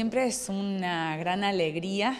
Siempre es una gran alegría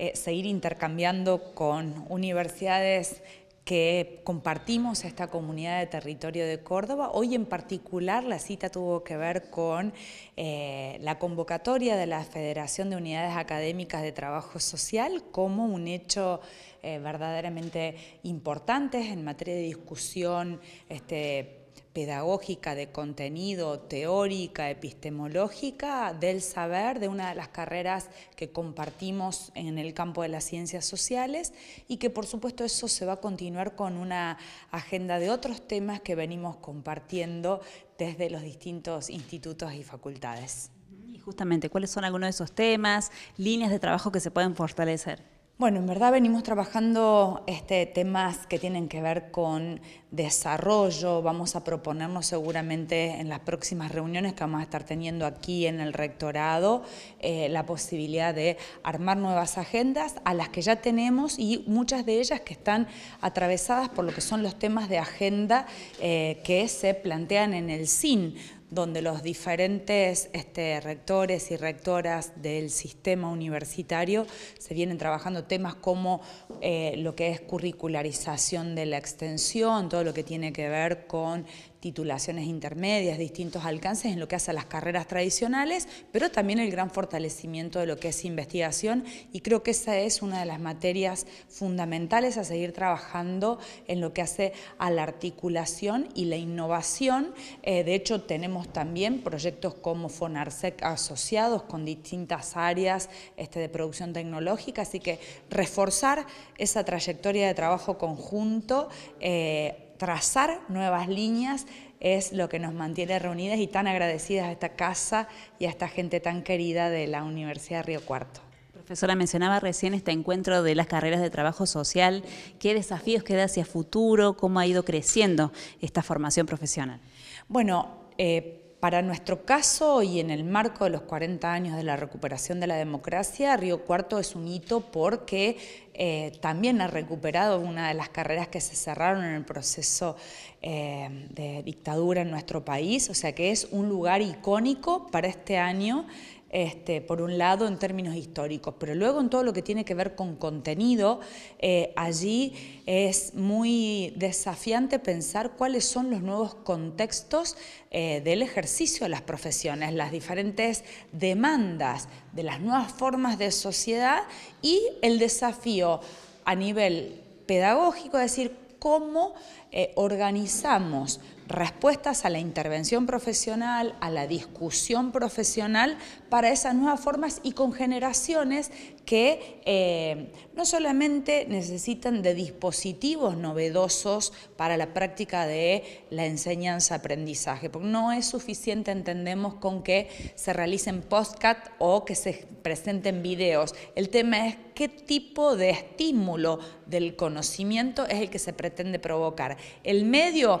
eh, seguir intercambiando con universidades que compartimos esta comunidad de territorio de Córdoba. Hoy en particular la cita tuvo que ver con eh, la convocatoria de la Federación de Unidades Académicas de Trabajo Social como un hecho eh, verdaderamente importante en materia de discusión este, pedagógica, de contenido, teórica, epistemológica del saber de una de las carreras que compartimos en el campo de las ciencias sociales y que por supuesto eso se va a continuar con una agenda de otros temas que venimos compartiendo desde los distintos institutos y facultades. Y justamente, ¿cuáles son algunos de esos temas, líneas de trabajo que se pueden fortalecer? Bueno, en verdad venimos trabajando este, temas que tienen que ver con desarrollo, vamos a proponernos seguramente en las próximas reuniones que vamos a estar teniendo aquí en el rectorado eh, la posibilidad de armar nuevas agendas a las que ya tenemos y muchas de ellas que están atravesadas por lo que son los temas de agenda eh, que se plantean en el SIN donde los diferentes este, rectores y rectoras del sistema universitario se vienen trabajando temas como eh, lo que es curricularización de la extensión, todo lo que tiene que ver con titulaciones intermedias, distintos alcances en lo que hace a las carreras tradicionales, pero también el gran fortalecimiento de lo que es investigación y creo que esa es una de las materias fundamentales a seguir trabajando en lo que hace a la articulación y la innovación. Eh, de hecho, tenemos también proyectos como FONARSEC asociados con distintas áreas este, de producción tecnológica, así que reforzar esa trayectoria de trabajo conjunto eh, trazar nuevas líneas es lo que nos mantiene reunidas y tan agradecidas a esta casa y a esta gente tan querida de la Universidad de Río Cuarto. Profesora, mencionaba recién este encuentro de las carreras de trabajo social. ¿Qué desafíos queda hacia futuro? ¿Cómo ha ido creciendo esta formación profesional? Bueno, eh, para nuestro caso y en el marco de los 40 años de la recuperación de la democracia, Río Cuarto es un hito porque eh, también ha recuperado una de las carreras que se cerraron en el proceso eh, de dictadura en nuestro país, o sea que es un lugar icónico para este año este, por un lado en términos históricos, pero luego en todo lo que tiene que ver con contenido, eh, allí es muy desafiante pensar cuáles son los nuevos contextos eh, del ejercicio de las profesiones, las diferentes demandas de las nuevas formas de sociedad y el desafío a nivel pedagógico, es decir, cómo eh, organizamos respuestas a la intervención profesional, a la discusión profesional para esas nuevas formas y con generaciones que eh, no solamente necesitan de dispositivos novedosos para la práctica de la enseñanza-aprendizaje, porque no es suficiente, entendemos, con que se realicen podcast o que se presenten videos. El tema es qué tipo de estímulo del conocimiento es el que se pretende provocar. El medio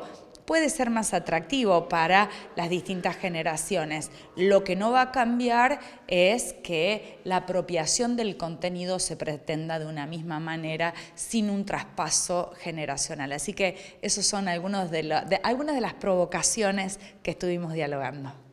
puede ser más atractivo para las distintas generaciones. Lo que no va a cambiar es que la apropiación del contenido se pretenda de una misma manera sin un traspaso generacional. Así que esas son algunos de algunas de las provocaciones que estuvimos dialogando.